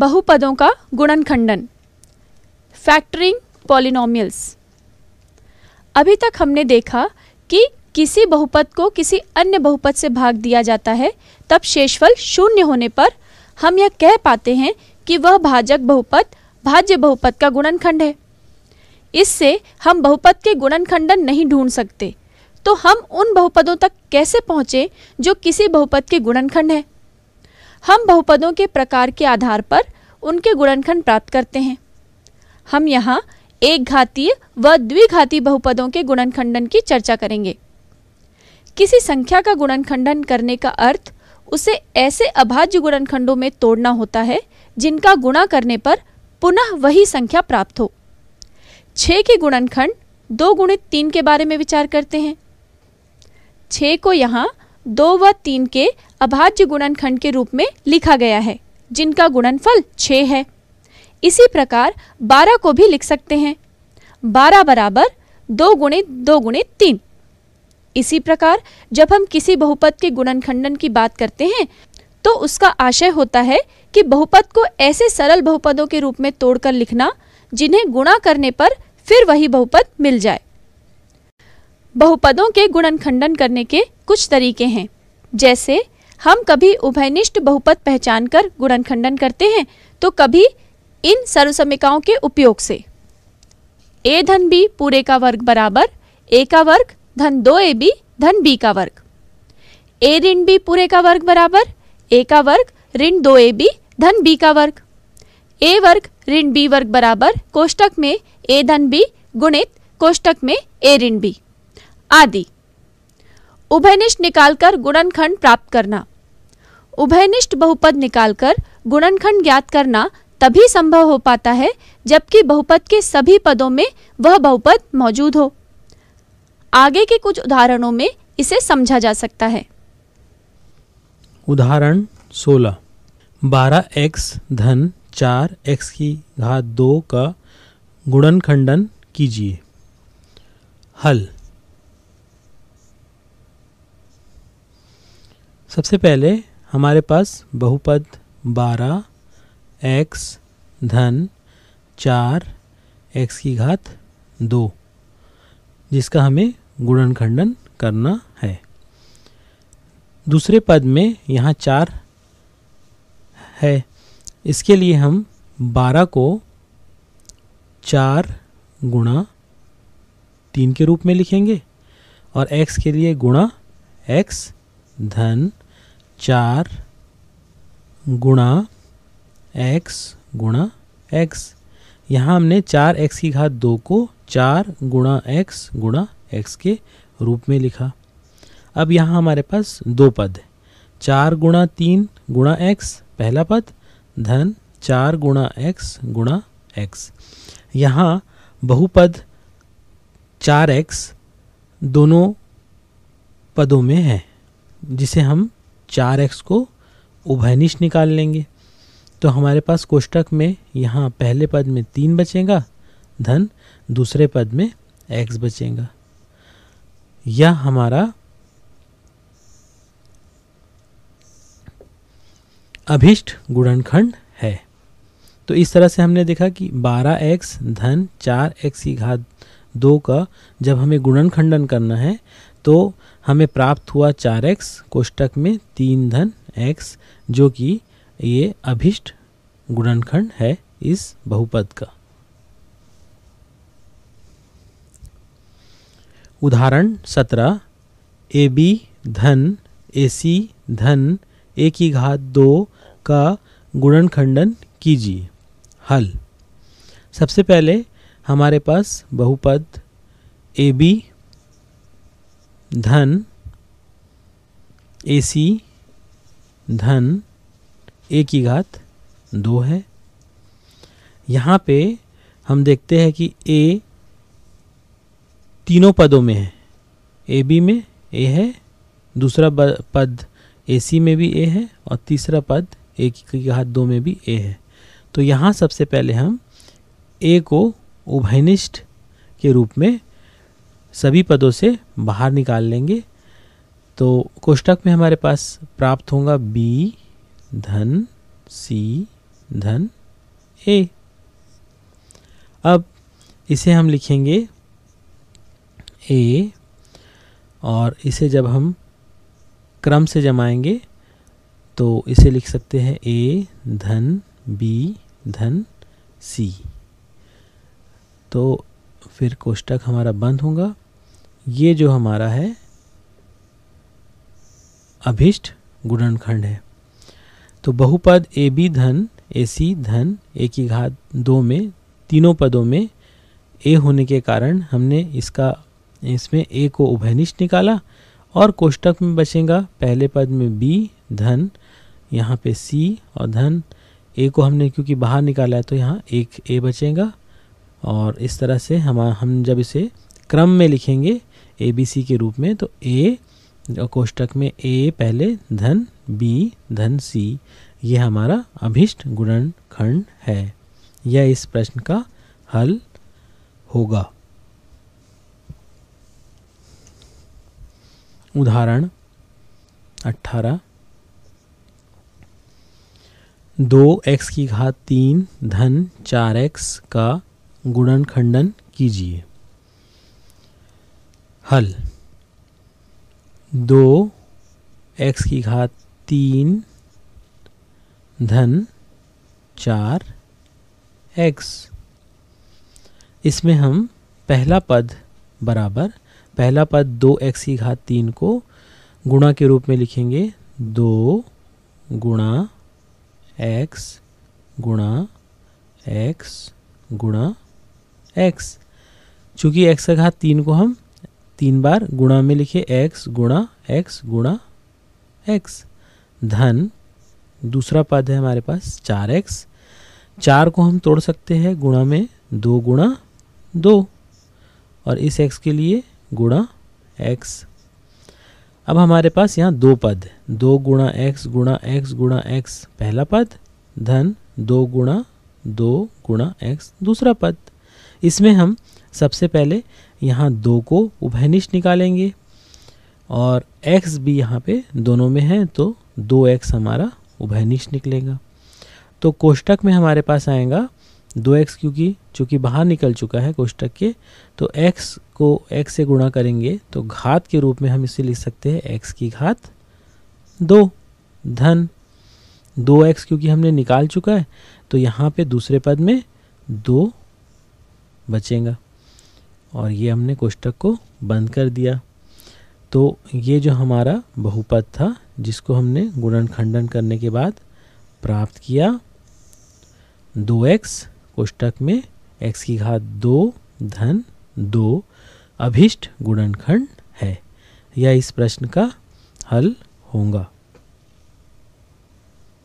बहुपदों का गुणन खंडन फैक्टरिंग पॉलिनोमियल्स अभी तक हमने देखा कि किसी बहुपद को किसी अन्य बहुपद से भाग दिया जाता है तब शेषफल शून्य होने पर हम यह कह पाते हैं कि वह भाजक बहुपद भाज्य बहुपद का गुणनखंड है इससे हम बहुपद के गुणनखंडन नहीं ढूंढ सकते तो हम उन बहुपदों तक कैसे पहुँचें जो किसी बहुपद के गुणनखंड है हम बहुपदों के प्रकार के आधार पर उनके गुणनखंड प्राप्त करते हैं हम यहाँ एक घातीय व द्विघाती बहुपदों के गुणनखंडन की चर्चा करेंगे किसी संख्या का गुणनखंडन करने का अर्थ उसे ऐसे अभाज्य गुणनखंडों में तोड़ना होता है जिनका गुणा करने पर पुनः वही संख्या प्राप्त हो छः के गुणनखंड दो गुणित तीन के बारे में विचार करते हैं छः को यहाँ दो व तीन के अभाज्य गुणनखंड के रूप में लिखा गया है जिनका गुणनफल छः है इसी प्रकार बारह को भी लिख सकते हैं बारह बराबर दो गुणित दो गुणे तीन इसी प्रकार जब हम किसी बहुपद के गुणनखंडन की बात करते हैं तो उसका आशय होता है कि बहुपद को ऐसे सरल बहुपदों के रूप में तोड़कर लिखना जिन्हें गुणा करने पर फिर वही बहुपद मिल जाए बहुपदों के गुणन खंडन करने के कुछ तरीके हैं जैसे हम कभी उभयनिष्ठ बहुपद पहचान कर गुणन खंडन करते हैं तो कभी इन सर्वसमिकाओं के उपयोग से ए धन बी पूरे का वर्ग बराबर ए का वर्ग धन दो ए बी धन बी का वर्ग ए ऋण बी पूरे का वर्ग बराबर ए का वर्ग ऋण दो ए बी धन बी का वर्ग ए वर्ग ऋण बी वर्ग बराबर कोष्टक में ए धन बी गुणित कोष्टक में ए ऋण बी आदि उभयनिष्ठ निकालकर गुणनखंड प्राप्त करना उभयनिष्ठ बहुपद निकालकर गुणनखंड ज्ञात करना तभी संभव हो पाता है जबकि बहुपद के सभी पदों में वह बहुपद मौजूद हो आगे के कुछ उदाहरणों में इसे समझा जा सकता है उदाहरण 16 बारह एक्स धन चार एक्स की घात दो का गुणनखंडन कीजिए हल सबसे पहले हमारे पास बहुपद बारह एक्स धन चार एक्स की घात दो जिसका हमें गुणन खंडन करना है दूसरे पद में यहाँ चार है इसके लिए हम बारह को चार गुणा तीन के रूप में लिखेंगे और x के लिए गुणा x धन चार गुणा एक्स गुणा एक्स यहाँ हमने चार एक्स की घात दो को चार गुणा एक्स गुणा एक्स के रूप में लिखा अब यहाँ हमारे पास दो पद है चार गुणा तीन गुणा एक्स पहला पद धन चार गुणा एक्स गुणा एक्स यहाँ बहुपद चार एक्स दोनों पदों में है जिसे हम चार एक्स को उभयनिष्ठ निकाल लेंगे तो हमारे पास कोष्टक में यहाँ पहले पद में तीन बचेगा धन दूसरे पद में एक्स बचेगा यह हमारा अभिष्ट गुणनखंड है तो इस तरह से हमने देखा कि 12x धन 4x की घात दो का जब हमें गुणन खंडन करना है तो हमें प्राप्त हुआ चार एक्स कोष्टक में तीन धन एक्स जो कि ये अभिष्ट गुणनखंड है इस बहुपद का उदाहरण सत्रह ए बी धन ए सी धन ए की घात दो का गुणनखंडन कीजिए हल सबसे पहले हमारे पास बहुपद ए बी धन ए सी धन ए की घात दो है यहाँ पे हम देखते हैं कि ए तीनों पदों में है ए बी में ए है दूसरा पद ए सी में भी ए है और तीसरा पद ए की घात दो में भी ए है तो यहाँ सबसे पहले हम ए को उभयनिष्ठ के रूप में सभी पदों से बाहर निकाल लेंगे तो कोष्टक में हमारे पास प्राप्त होगा बी धन सी धन ए अब इसे हम लिखेंगे ए और इसे जब हम क्रम से जमाएंगे तो इसे लिख सकते हैं ए धन बी धन सी तो फिर कोष्टक हमारा बंद होगा ये जो हमारा है अभिष्ट गुणनखंड है तो बहुपद ए बी धन ए सी धन ए की घात दो में तीनों पदों में ए होने के कारण हमने इसका इसमें ए को उभयनिष्ठ निकाला और कोष्टक में बचेगा पहले पद में बी धन यहाँ पे सी और धन ए को हमने क्योंकि बाहर निकाला है तो यहाँ एक ए बचेगा और इस तरह से हम हम जब इसे क्रम में लिखेंगे ए बी सी के रूप में तो ए कोष्टक में ए पहले धन बी धन सी ये हमारा अभिष्ट गुणन खंड है यह इस प्रश्न का हल होगा उदाहरण अठारह दो एक्स की घात तीन धन चार एक्स का गुणन खंडन कीजिए हल दो एक्स की घात तीन धन चार एक्स इसमें हम पहला पद बराबर पहला पद दो एक्स की घात तीन को गुणा के रूप में लिखेंगे दो गुणा एक्स गुणा एक्स गुणा एक्स चूँकि एक्स का घात तीन को हम तीन बार गुणा में लिखे एक्स गुणा एक्स गुणा एक्स धन दूसरा पद है हमारे पास चार एक्स चार को हम तोड़ सकते हैं गुणा में दो गुणा दो और इस एक्स के लिए गुणा एक्स अब हमारे पास यहाँ दो पद दो गुणा एक्स गुणा एक्स गुणा एक्स पहला पद धन दो गुणा दो गुणा एक्स दूसरा पद इसमें हम सबसे पहले यहाँ दो को उभयनिष्ठ निकालेंगे और x भी यहाँ पे दोनों में है तो दो एक्स हमारा उभयनिष्ठ निकलेगा तो कोष्टक में हमारे पास आएगा दो एक्स क्योंकि चूँकि बाहर निकल चुका है कोष्टक के तो x को x से गुणा करेंगे तो घात के रूप में हम इसे लिख सकते हैं x की घात दो धन दो एक्स क्योंकि हमने निकाल चुका है तो यहाँ पे दूसरे पद में दो बचेगा और ये हमने कोष्टक को बंद कर दिया तो ये जो हमारा बहुपद था जिसको हमने गुणन खंडन करने के बाद प्राप्त किया दो एक्स कोष्टक में एक्स की घात दो धन दो अभिष्ट गुणनखंड है यह इस प्रश्न का हल होगा